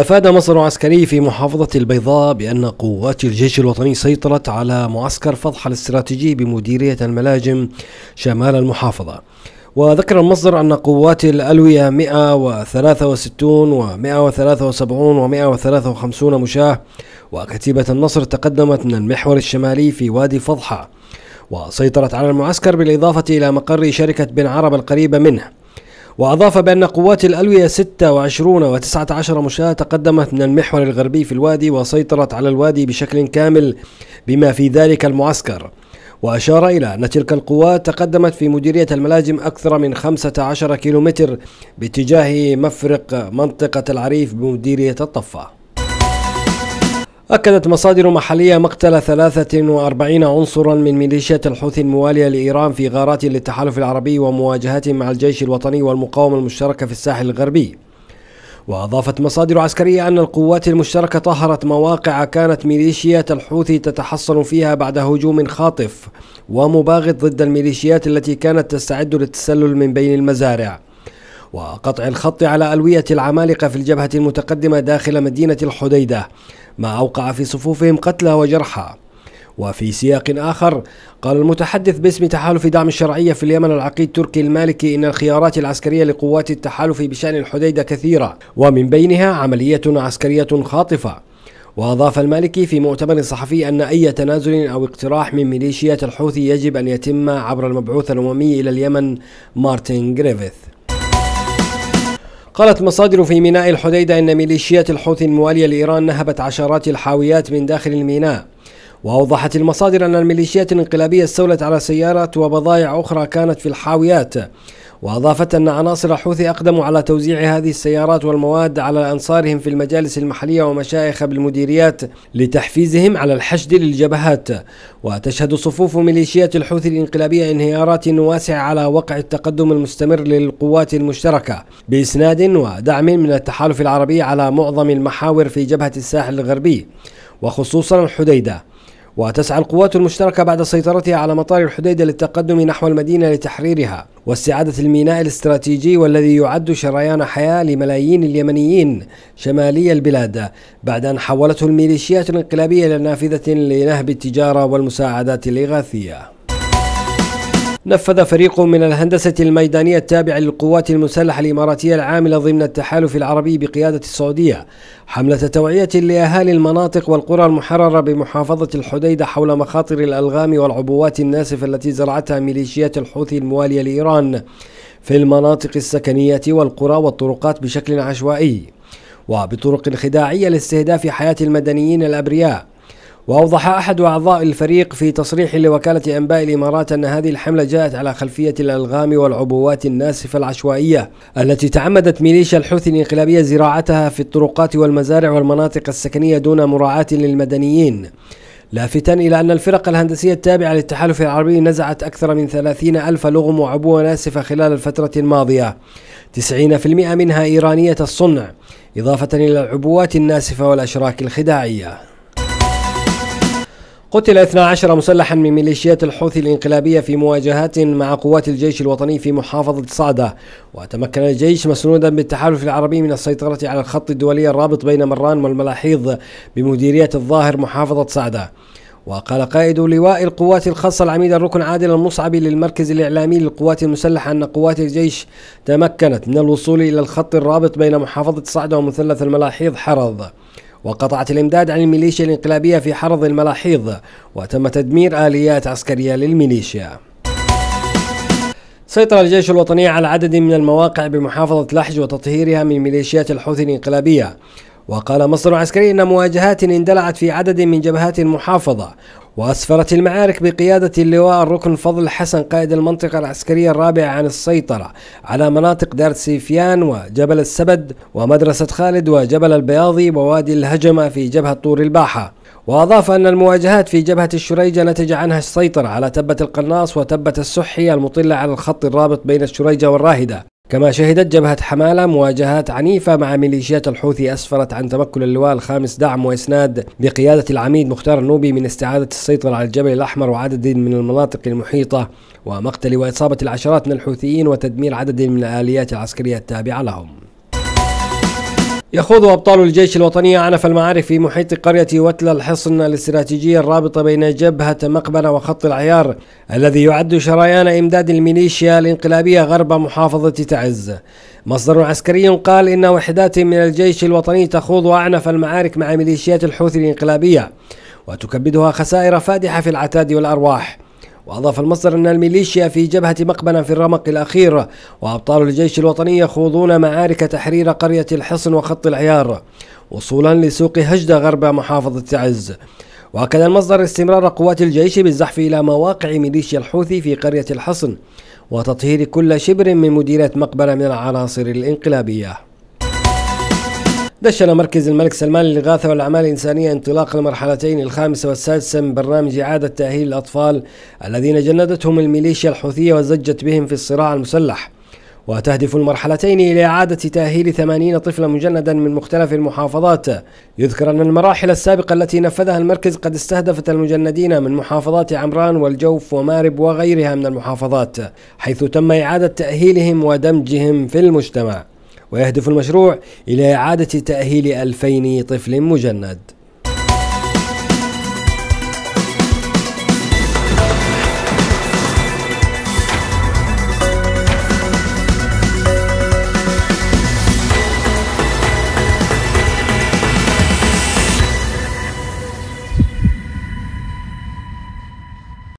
أفاد مصدر عسكري في محافظة البيضاء بأن قوات الجيش الوطني سيطرت على معسكر فضح الاستراتيجي بمديرية الملاجم شمال المحافظة وذكر المصدر أن قوات الألوية 163 و 173 و 153 مشاة وكتيبة النصر تقدمت من المحور الشمالي في وادي فضحة وسيطرت على المعسكر بالإضافة إلى مقر شركة بن عرب القريبة منه وأضاف بأن قوات الألوية 26 و19 مشاة تقدمت من المحور الغربي في الوادي وسيطرت على الوادي بشكل كامل بما في ذلك المعسكر وأشار إلى أن تلك القوات تقدمت في مديرية الملاجم أكثر من 15 كيلومتر باتجاه مفرق منطقة العريف بمديرية الطفة أكدت مصادر محلية مقتل 43 عنصرا من ميليشيات الحوثي الموالية لإيران في غارات للتحالف العربي ومواجهات مع الجيش الوطني والمقاومة المشتركة في الساحل الغربي وأضافت مصادر عسكرية أن القوات المشتركة طهرت مواقع كانت ميليشيات الحوثي تتحصن فيها بعد هجوم خاطف ومباغت ضد الميليشيات التي كانت تستعد للتسلل من بين المزارع وقطع الخط على ألوية العمالقة في الجبهة المتقدمة داخل مدينة الحديدة ما أوقع في صفوفهم قتلى وجرحى وفي سياق آخر قال المتحدث باسم تحالف دعم الشرعية في اليمن العقيد تركي المالكي إن الخيارات العسكرية لقوات التحالف بشأن الحديدة كثيرة ومن بينها عملية عسكرية خاطفة وأضاف المالكي في مؤتمر صحفي أن أي تنازل أو اقتراح من ميليشيات الحوثي يجب أن يتم عبر المبعوث الأممي إلى اليمن مارتن جريفيث قالت مصادر في ميناء الحديدة أن ميليشيات الحوثي الموالية لإيران نهبت عشرات الحاويات من داخل الميناء وأوضحت المصادر أن الميليشيات الانقلابية استولت على سيارات وبضائع أخرى كانت في الحاويات وأضافت أن عناصر الحوثي أقدموا على توزيع هذه السيارات والمواد على أنصارهم في المجالس المحلية ومشايخ بالمديريات لتحفيزهم على الحشد للجبهات وتشهد صفوف ميليشيات الحوثي الإنقلابية انهيارات واسعة على وقع التقدم المستمر للقوات المشتركة بإسناد ودعم من التحالف العربي على معظم المحاور في جبهة الساحل الغربي وخصوصا الحديده وتسعى القوات المشتركة بعد سيطرتها على مطار الحديدة للتقدم نحو المدينة لتحريرها واستعادة الميناء الاستراتيجي والذي يعد شريان حياة لملايين اليمنيين شمالي البلاد بعد أن حولته الميليشيات الانقلابية إلى نافذة لنهب التجارة والمساعدات الإغاثية نفذ فريق من الهندسة الميدانية التابع للقوات المسلحة الإماراتية العاملة ضمن التحالف العربي بقيادة السعودية حملة توعية لأهالي المناطق والقرى المحررة بمحافظة الحديدة حول مخاطر الألغام والعبوات الناسفة التي زرعتها ميليشيات الحوثي الموالية لإيران في المناطق السكنية والقرى والطرقات بشكل عشوائي وبطرق خداعية لاستهداف حياة المدنيين الأبرياء وأوضح أحد أعضاء الفريق في تصريح لوكالة أنباء الإمارات أن هذه الحملة جاءت على خلفية الألغام والعبوات الناسفة العشوائية التي تعمدت ميليشيا الحوثي الانقلابية زراعتها في الطرقات والمزارع والمناطق السكنية دون مراعاة للمدنيين لافتا إلى أن الفرق الهندسية التابعة للتحالف العربي نزعت أكثر من 30 ألف لغم وعبوة ناسفة خلال الفترة الماضية 90% منها إيرانية الصنع إضافة إلى العبوات الناسفة والأشراك الخداعية قتل 12 مسلحا من ميليشيات الحوثي الانقلابية في مواجهات مع قوات الجيش الوطني في محافظة صعدة وتمكن الجيش مسنودا بالتحالف العربي من السيطرة على الخط الدولي الرابط بين مران والملاحيض بمديرية الظاهر محافظة صعدة وقال قائد لواء القوات الخاصة العميد الركن عادل المصعبي للمركز الإعلامي للقوات المسلحة أن قوات الجيش تمكنت من الوصول إلى الخط الرابط بين محافظة صعدة ومثلث الملاحيض حرض وقطعت الإمداد عن الميليشيا الانقلابية في حرض الملاحيض وتم تدمير آليات عسكرية للميليشيا سيطر الجيش الوطني على عدد من المواقع بمحافظة لحج وتطهيرها من ميليشيات الحوثي الانقلابية وقال مصدر عسكري أن مواجهات اندلعت في عدد من جبهات المحافظة وأسفرت المعارك بقيادة اللواء الركن فضل حسن قائد المنطقة العسكرية الرابعة عن السيطرة على مناطق دار سيفيان وجبل السبد ومدرسة خالد وجبل البياضي ووادي الهجمة في جبهة طور الباحة وأضاف أن المواجهات في جبهة الشريجة نتج عنها السيطرة على تبة القناص وتبة السحي المطلة على الخط الرابط بين الشريجة والراهدة كما شهدت جبهة حمالة مواجهات عنيفة مع ميليشيات الحوثي أسفرت عن تمكن اللواء الخامس دعم وإسناد بقيادة العميد مختار النوبي من استعادة السيطرة على الجبل الأحمر وعدد من المناطق المحيطة ومقتل وإصابة العشرات من الحوثيين وتدمير عدد من الآليات العسكرية التابعة لهم يخوض أبطال الجيش الوطني عنف المعارك في محيط قرية وتل الحصن الاستراتيجية الرابطة بين جبهة مقبرة وخط العيار الذي يعد شريان إمداد الميليشيا الانقلابية غرب محافظة تعز مصدر عسكري قال إن وحدات من الجيش الوطني تخوض أعنف المعارك مع ميليشيات الحوثي الانقلابية وتكبدها خسائر فادحة في العتاد والأرواح وأضاف المصدر أن الميليشيا في جبهة مقبلة في الرمق الأخير وأبطال الجيش الوطني يخوضون معارك تحرير قرية الحصن وخط العيار وصولا لسوق هجدة غرب محافظة تعز وأكد المصدر استمرار قوات الجيش بالزحف إلى مواقع ميليشيا الحوثي في قرية الحصن وتطهير كل شبر من مديرة مقبلة من العناصر الانقلابية دشن مركز الملك سلمان للإغاثة والأعمال الإنسانية انطلاق المرحلتين الخامسة والسادسة من برنامج إعادة تأهيل الأطفال الذين جندتهم الميليشيا الحوثية وزجت بهم في الصراع المسلح وتهدف المرحلتين إلى إعادة تأهيل 80 طفلا مجندا من مختلف المحافظات يذكر أن المراحل السابقة التي نفذها المركز قد استهدفت المجندين من محافظات عمران والجوف ومارب وغيرها من المحافظات حيث تم إعادة تأهيلهم ودمجهم في المجتمع ويهدف المشروع إلى إعادة تأهيل 2000 طفل مجند